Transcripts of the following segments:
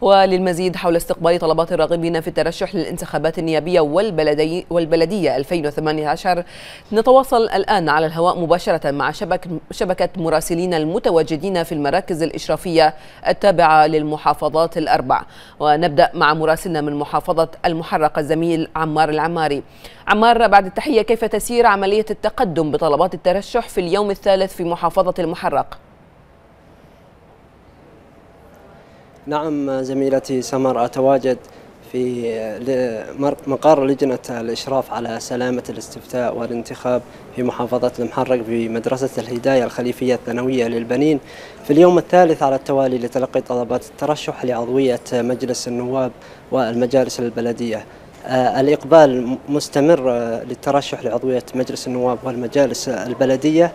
وللمزيد حول استقبال طلبات الراغبين في الترشح للانتخابات النيابية والبلدي والبلدية 2018 نتواصل الآن على الهواء مباشرة مع شبك شبكة مراسلين المتواجدين في المراكز الإشرافية التابعة للمحافظات الأربع ونبدأ مع مراسلنا من محافظة المحرقة الزميل عمار العماري عمار بعد التحية كيف تسير عملية التقدم بطلبات الترشح في اليوم الثالث في محافظة المحرق؟ نعم زميلتي سمر أتواجد في مقر لجنة الإشراف على سلامة الاستفتاء والانتخاب في محافظة المحرق بمدرسة الهداية الخليفية الثانوية للبنين في اليوم الثالث على التوالي لتلقي طلبات الترشح لعضوية مجلس النواب والمجالس البلدية آه، الإقبال مستمر للترشح لعضوية مجلس النواب والمجالس البلدية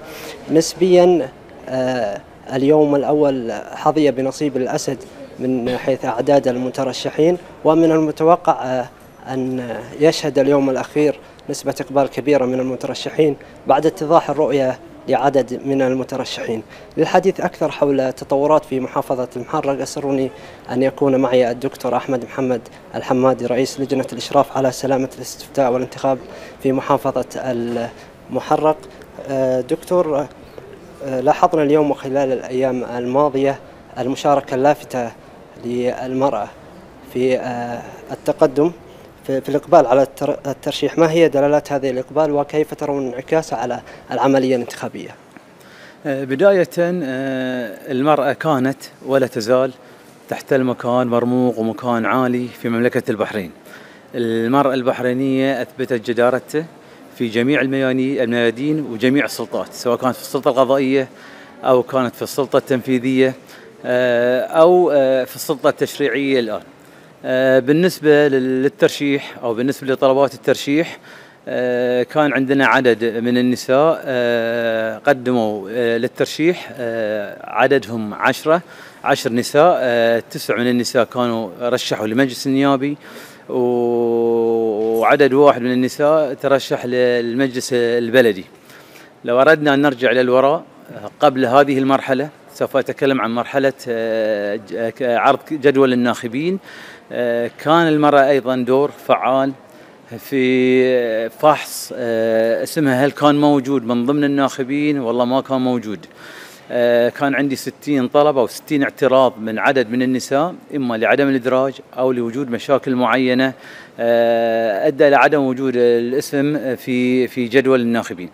نسبيا آه، اليوم الأول حظي بنصيب الأسد من حيث أعداد المترشحين ومن المتوقع آه، أن يشهد اليوم الأخير نسبة إقبال كبيرة من المترشحين بعد اتضاح الرؤية لعدد من المترشحين للحديث أكثر حول تطورات في محافظة المحرق أسرني أن يكون معي الدكتور أحمد محمد الحمادي رئيس لجنة الإشراف على سلامة الاستفتاء والانتخاب في محافظة المحرق آه، دكتور آه، لاحظنا اليوم وخلال الأيام الماضية المشاركة اللافتة للمرأة في آه، التقدم في الإقبال على الترشيح ما هي دلالات هذه الإقبال وكيف ترون انعكاسه على العملية الانتخابية آه، بداية آه، المرأة كانت ولا تزال تحتل مكان مرموق ومكان عالي في مملكة البحرين المرأة البحرينية أثبتت جدارتها في جميع الميادين وجميع السلطات سواء كانت في السلطة القضائية أو كانت في السلطة التنفيذية آه، او آه، في السلطه التشريعيه الان. آه، بالنسبه للترشيح او بالنسبه لطلبات الترشيح كان عندنا عدد من النساء قدموا للترشيح عددهم عشرة عشر نساء تسع من النساء كانوا رشحوا لمجلس النيابي وعدد واحد من النساء ترشح للمجلس البلدي لو أردنا أن نرجع للوراء قبل هذه المرحلة سوف أتكلم عن مرحلة آه، آه، عرض جدول الناخبين آه، كان المرأة أيضا دور فعال في فحص اسمها هل كان موجود من ضمن الناخبين والله ما كان موجود كان عندي 60 طلب أو 60 اعتراض من عدد من النساء إما لعدم الإدراج أو لوجود مشاكل معينة أدى إلى عدم وجود الاسم في في جدول الناخبين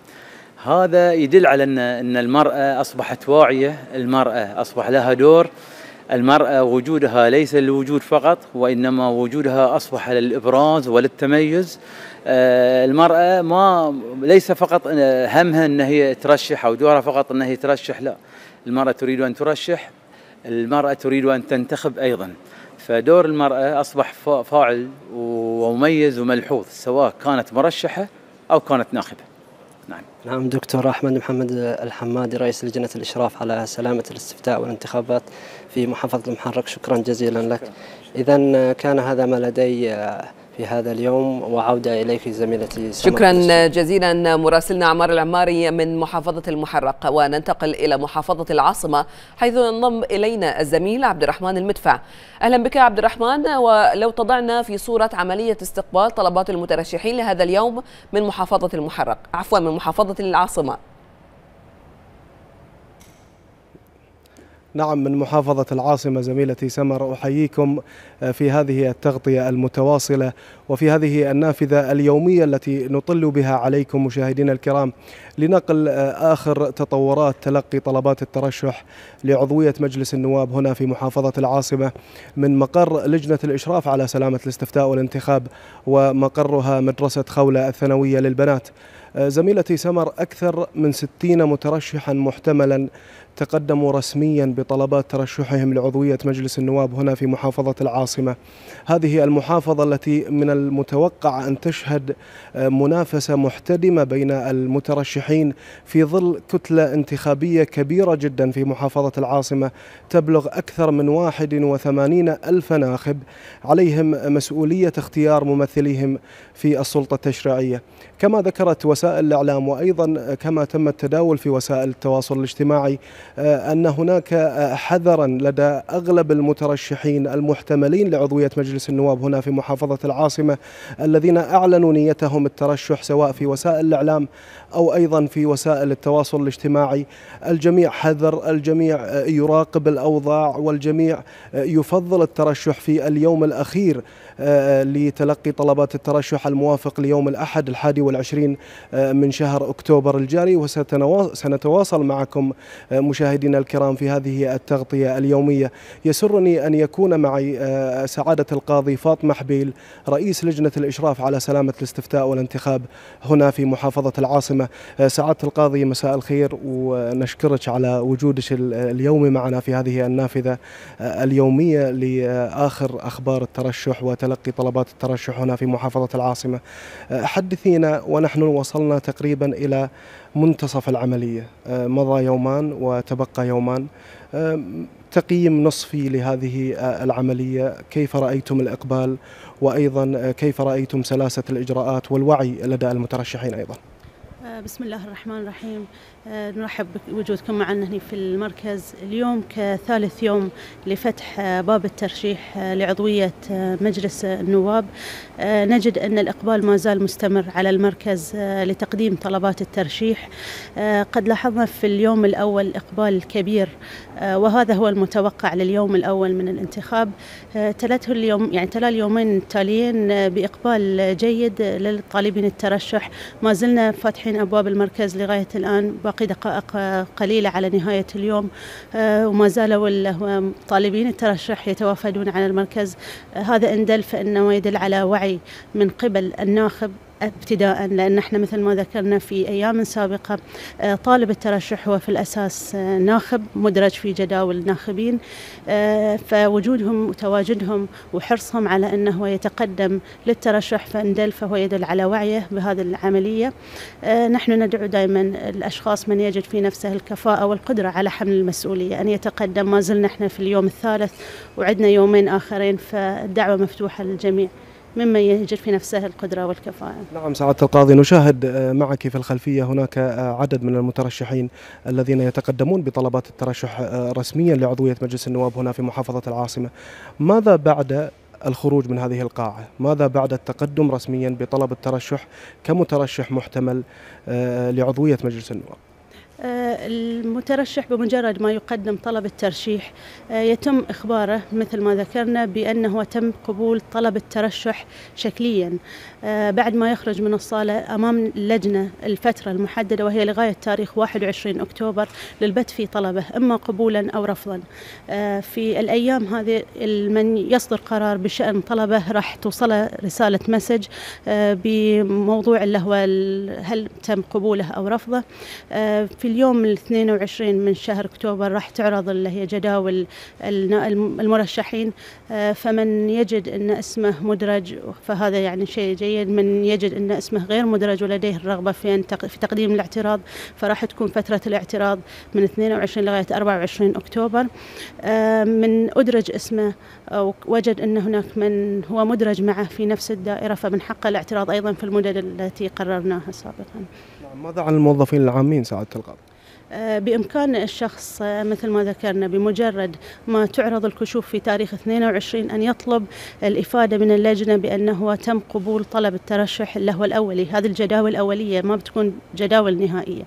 هذا يدل على ان ان المراه اصبحت واعيه، المراه اصبح لها دور، المراه وجودها ليس للوجود فقط وانما وجودها اصبح للابراز وللتميز. آه، المراه ما ليس فقط همها ان هي ترشح او دورها فقط ان هي ترشح لا، المراه تريد ان ترشح، المراه تريد ان تنتخب ايضا. فدور المرأة أصبح فاعل ومميز وملحوظ سواء كانت مرشحة أو كانت ناخبة نعم نعم دكتور أحمد محمد الحمادي رئيس لجنة الإشراف على سلامة الاستفتاء والانتخابات في محافظة المحرق شكرا جزيلا لك إذا كان هذا ما لدي آه، في هذا اليوم وعودة إليك زميلتي شكرا جزيلا مراسلنا عمار العماري من محافظة المحرق وننتقل إلى محافظة العاصمة حيث ينضم إلينا الزميل عبد الرحمن المدفع أهلا بك عبد الرحمن ولو تضعنا في صورة عملية استقبال طلبات المترشحين لهذا اليوم من محافظة المحرق عفوا من محافظة العاصمة نعم من محافظة العاصمة زميلتي سمر أحييكم آه، في هذه التغطية المتواصلة وفي هذه النافذة اليومية التي نطل بها عليكم مشاهدينا الكرام لنقل آه، آخر تطورات تلقي طلبات الترشح لعضوية مجلس النواب هنا في محافظة العاصمة من مقر لجنة الإشراف على سلامة الاستفتاء والانتخاب ومقرها مدرسة خولة الثانوية للبنات زميلتي سمر أكثر من 60 مترشحا محتملا تقدموا رسميا بطلبات ترشحهم لعضوية مجلس النواب هنا في محافظة العاصمة هذه المحافظة التي من المتوقع أن تشهد منافسة محتدمة بين المترشحين في ظل كتلة انتخابية كبيرة جدا في محافظة العاصمة تبلغ أكثر من 81 ألف ناخب عليهم مسؤولية اختيار ممثليهم في السلطة التشريعية كما ذكرت وسائل وسائل الإعلام وأيضا كما تم التداول في وسائل التواصل الاجتماعي آه، أن هناك آه، حذرا لدى أغلب المترشحين المحتملين لعضوية مجلس النواب هنا في محافظة العاصمة الذين أعلنوا نيتهم الترشح سواء في وسائل الإعلام أو أيضا في وسائل التواصل الاجتماعي الجميع حذر الجميع آه، يراقب الأوضاع والجميع يفضل الترشح في اليوم الأخير آه، آه، لتلقي طلبات الترشح الموافق ليوم الأحد الحادي والعشرين آه، من شهر أكتوبر الجاري وسنتواصل معكم مشاهدينا الكرام في هذه التغطية اليومية يسرني أن يكون معي سعادة القاضي فاطمة حبيل رئيس لجنة الإشراف على سلامة الاستفتاء والانتخاب هنا في محافظة العاصمة سعادة القاضي مساء الخير ونشكرك على وجودك اليومي معنا في هذه النافذة اليومية لآخر أخبار الترشح وت تلقي طلبات الترشح هنا في محافظة العاصمة أه، حدثينا ونحن وصلنا تقريبا إلى منتصف العملية أه، مضى يومان وتبقى يومان أه، تقييم نصفي لهذه العملية كيف رأيتم الإقبال وأيضا كيف رأيتم سلاسة الإجراءات والوعي لدى المترشحين أيضا بسم الله الرحمن الرحيم آه، نرحب بوجودكم معنا هنا في المركز اليوم كثالث يوم لفتح آه، باب الترشيح آه، لعضوية مجلس النواب نجد أن الإقبال ما زال مستمر على المركز لتقديم طلبات الترشيح قد لاحظنا في اليوم الأول إقبال كبير وهذا هو المتوقع لليوم الأول من الانتخاب تلته اليوم يعني تلا اليومين التاليين بإقبال جيد للطالبين الترشح ما زلنا فاتحين أبواب المركز لغاية الآن باقي دقائق قليلة على نهاية اليوم آه، وما زالوا طالبين الترشح يتوافدون على المركز آه، هذا إن دل فإنه يدل على وعي من قبل الناخب ابتداء لان احنا مثل ما ذكرنا في ايام سابقه آه، طالب الترشح هو في الاساس آه، ناخب مدرج في جداول الناخبين آه، فوجودهم وتواجدهم وحرصهم على انه يتقدم للترشح فندل فهو يدل على وعيه بهذه العمليه نحن ندعو دائما الاشخاص من يجد في نفسه الكفاءه والقدره على حمل المسؤوليه ان يتقدم ما زلنا احنا في اليوم الثالث وعندنا يومين اخرين فالدعوه مفتوحه للجميع ممن يهجر في نفسه القدرة والكفاءة نعم سعادة القاضي نشاهد آه، معك في الخلفية هناك آه، عدد من المترشحين الذين يتقدمون بطلبات الترشح آه، رسميا لعضوية مجلس النواب هنا في محافظة العاصمة ماذا بعد الخروج من هذه القاعة ماذا بعد التقدم رسميا بطلب الترشح كمترشح محتمل لعضوية مجلس النواب آه، المترشح بمجرد ما يقدم طلب الترشيح آه، يتم إخباره مثل ما ذكرنا بأنه تم قبول طلب الترشح شكليا آه، بعد ما يخرج من الصالة أمام اللجنة الفترة المحددة وهي لغاية تاريخ 21 أكتوبر للبت في طلبه إما قبولا أو رفضا آه، في الأيام هذه من يصدر قرار بشأن طلبه راح توصله رسالة مسج آه، بموضوع اللي هو هل تم قبوله أو رفضه في اليوم ال 22 من شهر أكتوبر راح تعرض اللي هي جداول المرشحين فمن يجد أن اسمه مدرج فهذا يعني شيء جيد قليل من يجد أن اسمه غير مدرج ولديه الرغبة في, أن تق... في تقديم الاعتراض فراح تكون فترة الاعتراض من 22 لغاية 24 أكتوبر من أدرج اسمه أو وجد أن هناك من هو مدرج معه في نفس الدائرة فمن حقه الاعتراض أيضا في المدد التي قررناها سابقا نعم، ماذا عن الموظفين العامين سعادة القاضي؟ آه، بإمكان الشخص آه، مثل ما ذكرنا بمجرد ما تعرض الكشوف في تاريخ 22 أن يطلب الإفادة من اللجنة بأنه تم قبول طلب الترشح له الأولي هذه الجداول الأولية ما بتكون جداول نهائية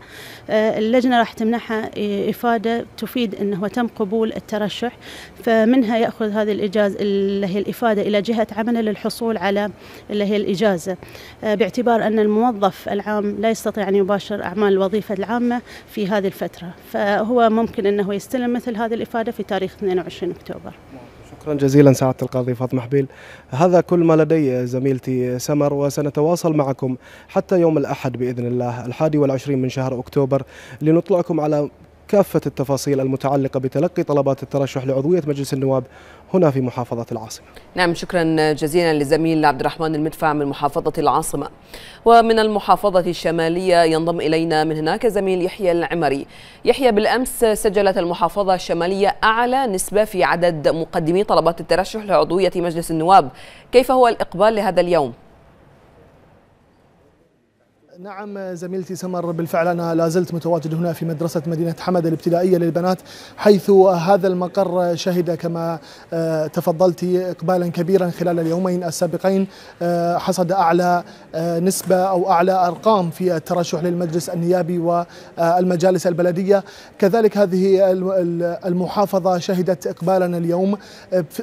آه، اللجنة راح تمنحها إفادة تفيد أنه تم قبول الترشح فمنها ياخذ هذه الاجازه اللي هي الافاده الى جهه عمله للحصول على اللي هي الاجازه آه، باعتبار ان الموظف العام لا يستطيع ان يباشر اعمال الوظيفه العامه في هذه الفتره فهو ممكن انه يستلم مثل هذه الافاده في تاريخ 22 اكتوبر شكرا جزيلا سعاده القاضي فاطمه حبيل هذا كل ما لدي زميلتي سمر وسنتواصل معكم حتى يوم الاحد باذن الله الحادي والعشرين من شهر اكتوبر لنطلعكم على كافة التفاصيل المتعلقة بتلقي طلبات الترشح لعضوية مجلس النواب هنا في محافظة العاصمة نعم شكرا جزيلا للزميل عبد الرحمن المدفع من محافظة العاصمة ومن المحافظة الشمالية ينضم إلينا من هناك زميل يحيى العمري يحيى بالأمس سجلت المحافظة الشمالية أعلى نسبة في عدد مقدمي طلبات الترشح لعضوية مجلس النواب كيف هو الإقبال لهذا اليوم؟ نعم زميلتي سمر بالفعل أنا لا زلت متواجد هنا في مدرسة مدينة حمد الابتدائية للبنات حيث هذا المقر شهد كما آه، تفضلت إقبالا كبيرا خلال اليومين السابقين آه، حصد أعلى آه، نسبة أو أعلى أرقام في الترشح للمجلس النيابي والمجالس البلدية كذلك هذه المحافظة شهدت إقبالا اليوم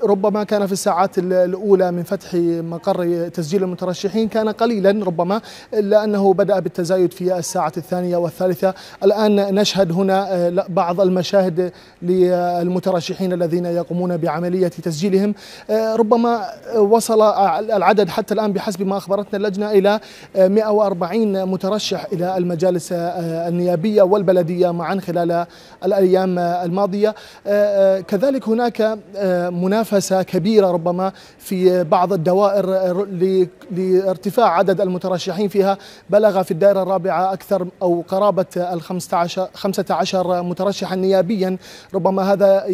ربما كان في الساعات الأولى من فتح مقر تسجيل المترشحين كان قليلا ربما إلا أنه بدأ بالتزايد في الساعة الثانية والثالثة الآن نشهد هنا آه، بعض المشاهد للمترشحين الذين يقومون بعملية تسجيلهم آه، ربما وصل العدد حتى الآن بحسب ما أخبرتنا اللجنة إلى 140 آه، مترشح إلى المجالس النيابية والبلدية معا خلال الأيام الماضية كذلك هناك منافسة كبيرة ربما في بعض الدوائر لارتفاع عدد المترشحين فيها بلغ بلغ في الدائرة الرابعة أكثر أو قرابة ال 15 15 مترشحا نيابيا ربما هذا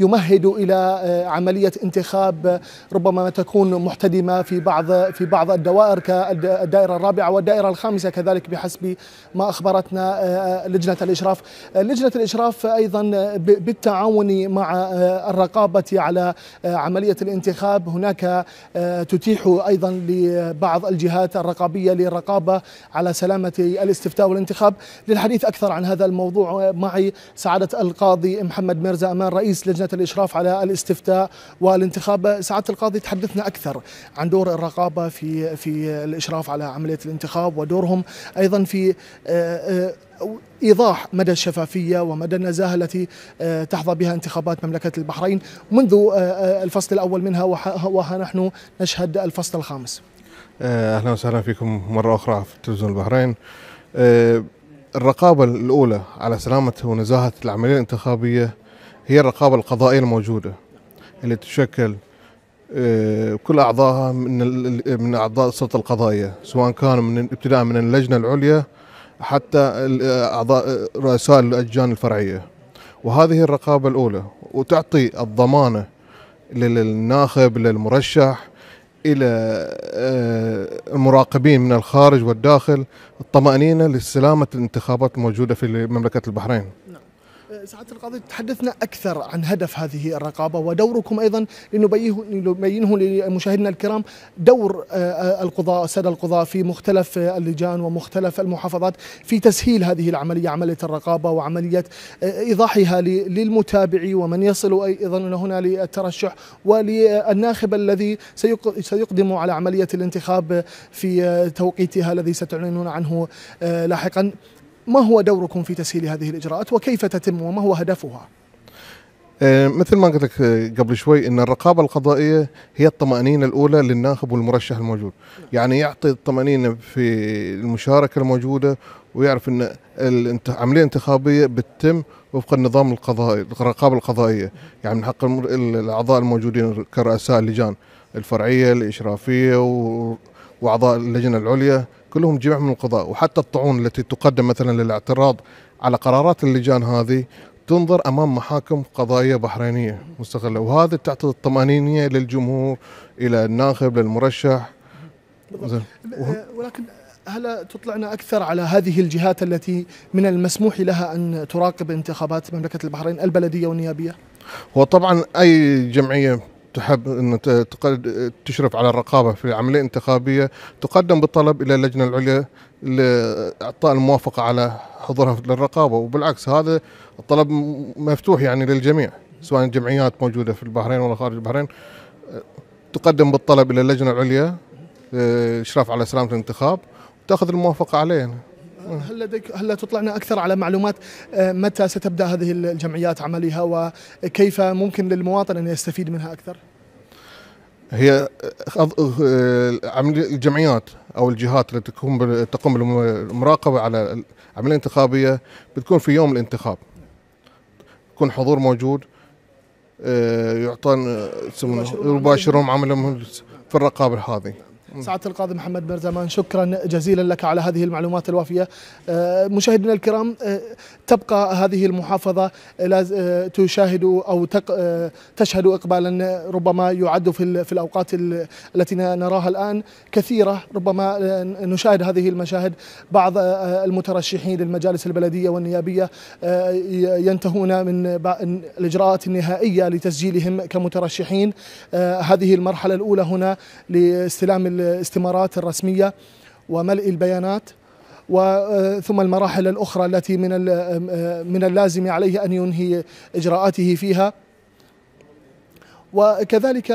يمهد إلى آه، عملية انتخاب آه، ربما تكون محتدمة في بعض في بعض الدوائر كالدائرة الرابعة والدائرة الخامسة كذلك بحسب ما أخبرتنا آه، لجنة الإشراف لجنة الإشراف أيضا بالتعاون مع الرقابة على عملية الانتخاب هناك تتيح أيضا لبعض الجهات الرقابية للرقابة الرقابة على سلامة الاستفتاء والانتخاب للحديث أكثر عن هذا الموضوع معي سعادة القاضي محمد ميرزا أمان رئيس لجنة الإشراف على الاستفتاء والانتخاب سعادة القاضي تحدثنا أكثر عن دور الرقابة في في الإشراف على عملية الانتخاب ودورهم أيضا في آه، آه، ايضاح مدى الشفافيه ومدى النزاهه التي آه، تحظى بها انتخابات مملكه البحرين منذ الفصل الاول منها وها نحن نشهد الفصل الخامس. آه، اهلا وسهلا فيكم مره اخرى في تلفزيون البحرين آه، الرقابه الاولى على سلامه ونزاهه العمليه الانتخابيه هي الرقابه القضائيه الموجوده اللي تشكل آه، كل اعضائها من من اعضاء السلطه القضائيه سواء كانوا من ابتداء من اللجنه العليا حتى اعضاء رؤساء اللجان الفرعيه وهذه الرقابه الاولى وتعطي الضمانه للناخب للمرشح الى آه، المراقبين من الخارج والداخل الطمانينه لسلامه الانتخابات الموجوده في مملكه البحرين سعادة القاضي تحدثنا أكثر عن هدف هذه الرقابة ودوركم أيضا لنبينه لمشاهدنا الكرام دور آه، آه، القضاء السادة القضاء في مختلف آه، اللجان ومختلف المحافظات في تسهيل هذه العملية عملية الرقابة وعملية إيضاحها للمتابع ومن يصل أيضا هنا للترشح وللناخب الذي سيقدم على عملية الانتخاب في توقيتها الذي ستعلنون عنه لاحقا ما هو دوركم في تسهيل هذه الإجراءات وكيف تتم وما هو هدفها؟ آه، مثل ما قلت لك آه، قبل شوي ان الرقابه القضائيه هي الطمانينه الاولى للناخب والمرشح الموجود، يعني يعطي الطمانينه في المشاركه الموجوده ويعرف ان العمليه الانتخابيه بتتم وفق النظام القضائي الرقابه القضائيه، يعني من حق الاعضاء الموجودين كرؤساء اللجان الفرعيه الاشرافيه واعضاء اللجنه العليا كلهم جمع من القضاء وحتى الطعون التي تقدم مثلا للاعتراض على قرارات اللجان هذه تنظر امام محاكم قضائيه بحرينيه مستقله وهذا تعطي الطمانينيه للجمهور الى الناخب للمرشح أه، ولكن هل تطلعنا اكثر على هذه الجهات التي من المسموح لها ان تراقب انتخابات مملكه البحرين البلديه والنيابيه؟ هو طبعا اي جمعيه تحب أن تشرف على الرقابة في العملية الانتخابية تقدم بالطلب إلى اللجنة العليا لإعطاء الموافقة على حضورها للرقابة وبالعكس هذا الطلب مفتوح يعني للجميع سواء الجمعيات موجودة في البحرين ولا خارج البحرين تقدم بالطلب إلى اللجنة العليا للإشراف آه، على سلامة الانتخاب وتأخذ الموافقة عليه هل لديك هل تطلعنا اكثر على معلومات آه، متى ستبدا هذه الجمعيات عملها وكيف ممكن للمواطن ان يستفيد منها اكثر؟ هي آه، آه، الجمعيات او الجهات التي تقوم تقوم بالمراقبه على العمليه الانتخابيه بتكون في يوم الانتخاب يكون حضور موجود يعطون يباشرون عملهم في الرقابه هذه سعاده القاضي محمد مرزمان شكرا جزيلا لك على هذه المعلومات الوافيه آه، مشاهدينا الكرام آه، تبقى هذه المحافظه آه، تشاهد او تشهد اقبالا ربما يعد في في الاوقات التي نراها الان كثيره ربما نشاهد هذه المشاهد بعض المترشحين للمجالس البلديه والنيابيه ينتهون من الاجراءات النهائيه لتسجيلهم كمترشحين هذه المرحله الاولى هنا لاستلام الاستمارات الرسميه وملء البيانات وثم آه، المراحل الاخرى التي من آه، آه، من اللازم عليه ان ينهي اجراءاته فيها وكذلك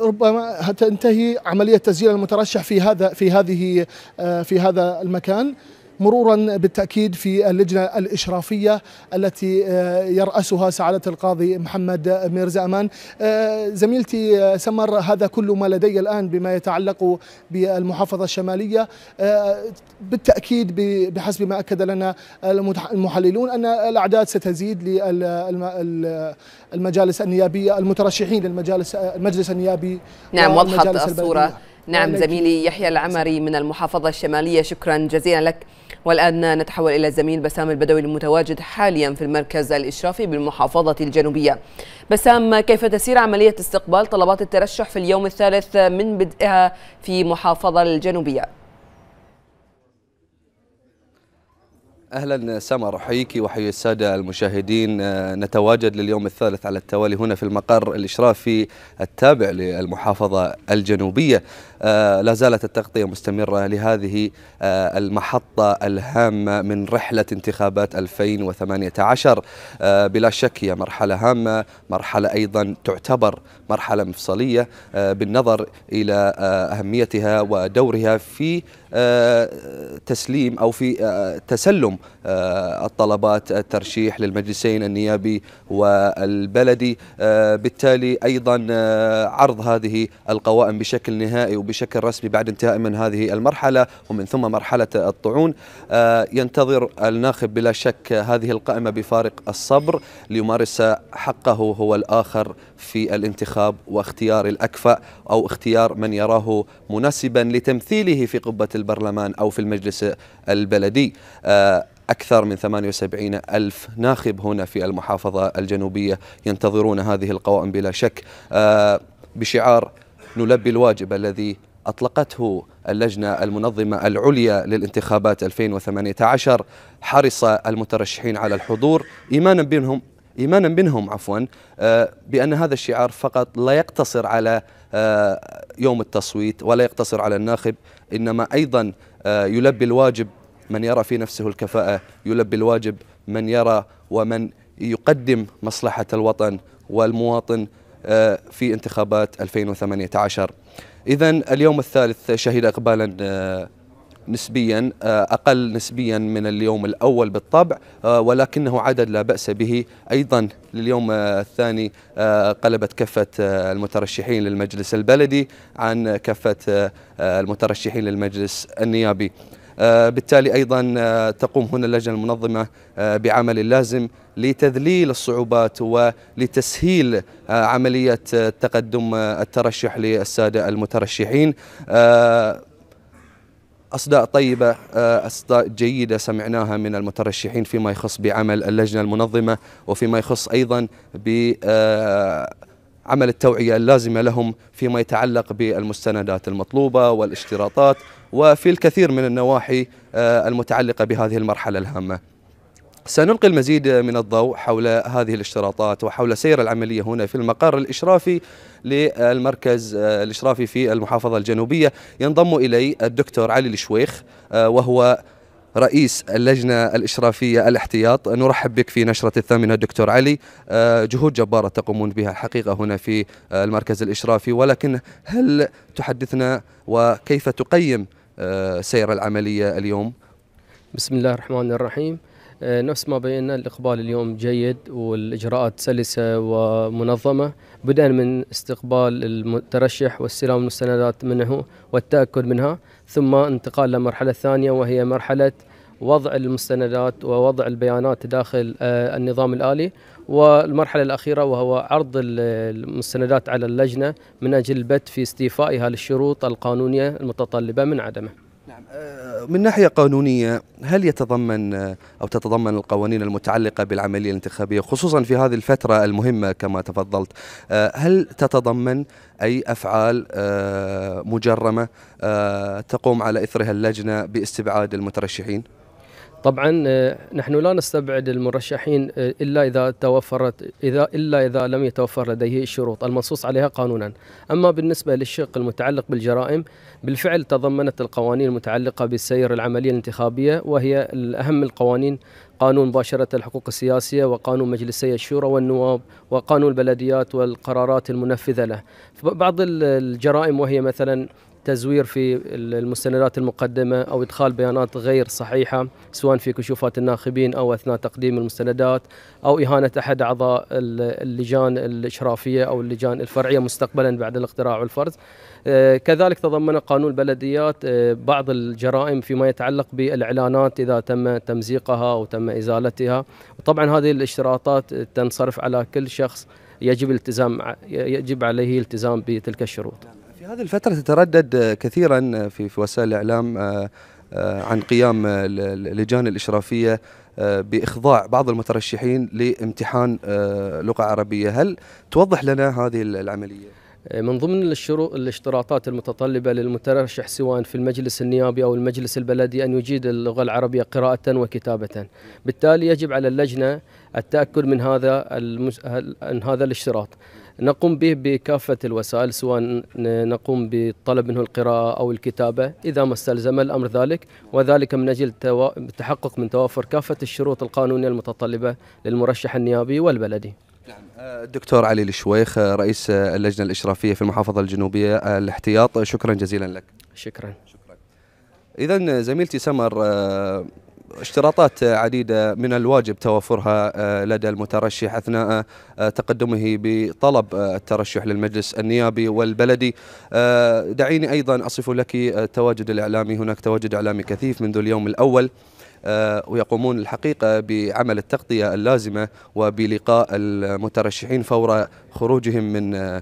ربما تنتهي عمليه تسجيل المترشح في هذا في هذه في هذا المكان مرورا بالتأكيد في اللجنة الإشرافية التي آه، يرأسها سعادة القاضي محمد ميرزا أمان آه، زميلتي آه، سمر هذا كل ما لدي الآن بما يتعلق بالمحافظة الشمالية بالتأكيد بحسب ما أكد لنا المحللون أن الأعداد ستزيد للمجالس النيابية المترشحين للمجالس المجلس النيابي نعم وضحت الصورة البلدية. نعم زميلي يحيى العمري من المحافظة الشمالية شكرا جزيلا لك والآن نتحول إلى الزميل بسام البدوي المتواجد حاليا في المركز الإشرافي بالمحافظة الجنوبية بسام كيف تسير عملية استقبال طلبات الترشح في اليوم الثالث من بدءها في محافظة الجنوبية؟ اهلا سمر احييكي واحيي الساده المشاهدين آه، نتواجد لليوم الثالث على التوالي هنا في المقر الاشرافي التابع للمحافظه الجنوبيه آه، لا زالت التغطية مستمرة لهذه آه، المحطة الهامة من رحلة انتخابات 2018 آه، بلا شك هي مرحلة هامة مرحلة أيضا تعتبر مرحلة مفصلية بالنظر إلى أهميتها ودورها في تسليم أو في تسلم الطلبات الترشيح للمجلسين النيابي والبلدي بالتالي أيضا عرض هذه القوائم بشكل نهائي بشكل رسمي بعد انتهاء من هذه المرحلة ومن ثم مرحلة الطعون آه، ينتظر الناخب بلا شك هذه القائمة بفارق الصبر ليمارس حقه هو الآخر في الانتخاب واختيار الأكفأ أو اختيار من يراه مناسبا لتمثيله في قبة البرلمان أو في المجلس البلدي آه، أكثر من 78 ألف ناخب هنا في المحافظة الجنوبية ينتظرون هذه القوائم بلا شك آه، بشعار نلبي الواجب الذي أطلقته اللجنة المنظمة العليا للانتخابات 2018 حرص المترشحين على الحضور إيمانا بهم إيمانا منهم عفوا آه، بأن هذا الشعار فقط لا يقتصر على آه، يوم التصويت ولا يقتصر على الناخب إنما أيضا آه، يلبي الواجب من يرى في نفسه الكفاءة يلبي الواجب من يرى ومن يقدم مصلحة الوطن والمواطن في انتخابات 2018 إذا اليوم الثالث شهد إقبالا آه، نسبيا آه، أقل نسبيا من اليوم الأول بالطبع آه، ولكنه عدد لا بأس به أيضا لليوم الثاني قلبت كفة المترشحين للمجلس البلدي عن كفة المترشحين للمجلس النيابي بالتالي أيضا تقوم هنا اللجنة المنظمة بعمل لازم لتذليل الصعوبات ولتسهيل آه، عملية آه، تقدم آه، الترشح للسادة المترشحين أصداء طيبة أصداء جيدة سمعناها من المترشحين فيما يخص بعمل اللجنة المنظمة وفيما يخص أيضا ب عمل التوعية اللازمة لهم فيما يتعلق بالمستندات المطلوبة والاشتراطات وفي الكثير من النواحي المتعلقة بهذه المرحلة الهامة سنلقي المزيد من الضوء حول هذه الاشتراطات وحول سير العملية هنا في المقر الإشرافي للمركز آه، الإشرافي في المحافظة الجنوبية ينضم إلي الدكتور علي الشويخ آه، وهو رئيس اللجنة الإشرافية الاحتياط نرحب بك في نشرة الثامنة دكتور علي آه، جهود جبارة تقومون بها الحقيقة هنا في المركز الإشرافي ولكن هل تحدثنا وكيف تقيم سير العملية اليوم؟ بسم الله الرحمن الرحيم آه، نفس ما بينا الإقبال اليوم جيد والإجراءات سلسة ومنظمة بدءا من استقبال المترشح واستلام المستندات منه والتأكد منها ثم انتقال لمرحلة ثانية وهي مرحلة وضع المستندات ووضع البيانات داخل آه، النظام الآلي والمرحلة الأخيرة وهو عرض المستندات على اللجنة من أجل البت في استيفائها للشروط القانونية المتطلبة من عدمه نعم آه، من ناحية قانونية هل يتضمن آه، أو تتضمن القوانين المتعلقة بالعملية الانتخابية خصوصا في هذه الفترة المهمة كما تفضلت آه، هل تتضمن أي أفعال مجرمة تقوم على إثرها اللجنة باستبعاد المترشحين؟ طبعا آه، نحن لا نستبعد المرشحين آه، الا اذا توفرت اذا الا اذا لم يتوفر لديه الشروط المنصوص عليها قانونا. اما بالنسبه للشق المتعلق بالجرائم بالفعل تضمنت القوانين المتعلقه بالسير العمليه الانتخابيه وهي اهم القوانين قانون مباشرة الحقوق السياسية وقانون مجلسي الشورى والنواب وقانون البلديات والقرارات المنفذة له بعض الجرائم وهي مثلا تزوير في المستندات المقدمة أو إدخال بيانات غير صحيحة سواء في كشوفات الناخبين أو أثناء تقديم المستندات أو إهانة أحد أعضاء اللجان الإشرافية أو اللجان الفرعية مستقبلا بعد الاقتراع والفرز آه، كذلك تضمن قانون البلديات آه، بعض الجرائم فيما يتعلق بالإعلانات إذا تم تمزيقها أو تم إزالتها وطبعا هذه الاشتراطات تنصرف على كل شخص يجب التزام يجب عليه الالتزام بتلك الشروط هذه الفترة تتردد كثيرا في, وسائل الإعلام آه، آه، عن قيام اللجان الإشرافية آه، بإخضاع بعض المترشحين لامتحان لغة عربية هل توضح لنا هذه العملية؟ من ضمن الشروط الاشتراطات المتطلبه للمترشح سواء في المجلس النيابي او المجلس البلدي ان يجيد اللغه العربيه قراءه وكتابه. بالتالي يجب على اللجنه التاكد من هذا من هذا الاشتراط. نقوم به بكافة الوسائل سواء نقوم بطلب منه القراءة أو الكتابة إذا ما استلزم الأمر ذلك وذلك من أجل التحقق من توافر كافة الشروط القانونية المتطلبة للمرشح النيابي والبلدي نعم. آه، الدكتور علي الشويخ آه، رئيس آه، اللجنة الإشرافية في المحافظة الجنوبية الاحتياط شكرا جزيلا لك شكرا, شكرا. إذا زميلتي سمر اشتراطات عديدة من الواجب توفرها آه، لدى المترشح أثناء آه، تقدمه بطلب آه، الترشح للمجلس النيابي والبلدي دعيني أيضا أصف لك التواجد الإعلامي هناك تواجد إعلامي كثيف منذ اليوم الأول ويقومون الحقيقة بعمل التغطية اللازمة وبلقاء المترشحين فور خروجهم من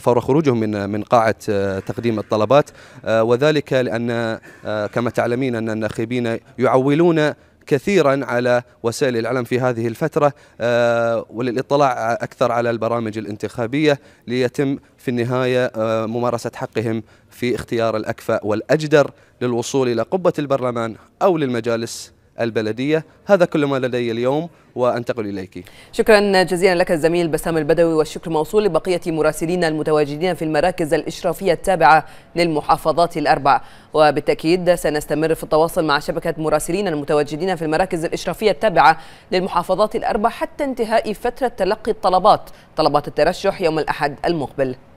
فور خروجهم من من قاعة آه، تقديم الطلبات آه، وذلك لأن آه، كما تعلمين أن الناخبين يعولون كثيرا على وسائل الاعلام في هذه الفتره وللاطلاع اكثر على البرامج الانتخابيه ليتم في النهايه ممارسه حقهم في اختيار الاكفأ والاجدر للوصول الى قبه البرلمان او للمجالس البلديه، هذا كل ما لدي اليوم وانتقل اليك. شكرا جزيلا لك الزميل بسام البدوي والشكر موصول لبقيه مراسلينا المتواجدين في المراكز الاشرافيه التابعه للمحافظات الاربع وبالتاكيد سنستمر في التواصل مع شبكه مراسلينا المتواجدين في المراكز الاشرافيه التابعه للمحافظات الاربع حتى انتهاء فتره تلقي الطلبات طلبات الترشح يوم الاحد المقبل.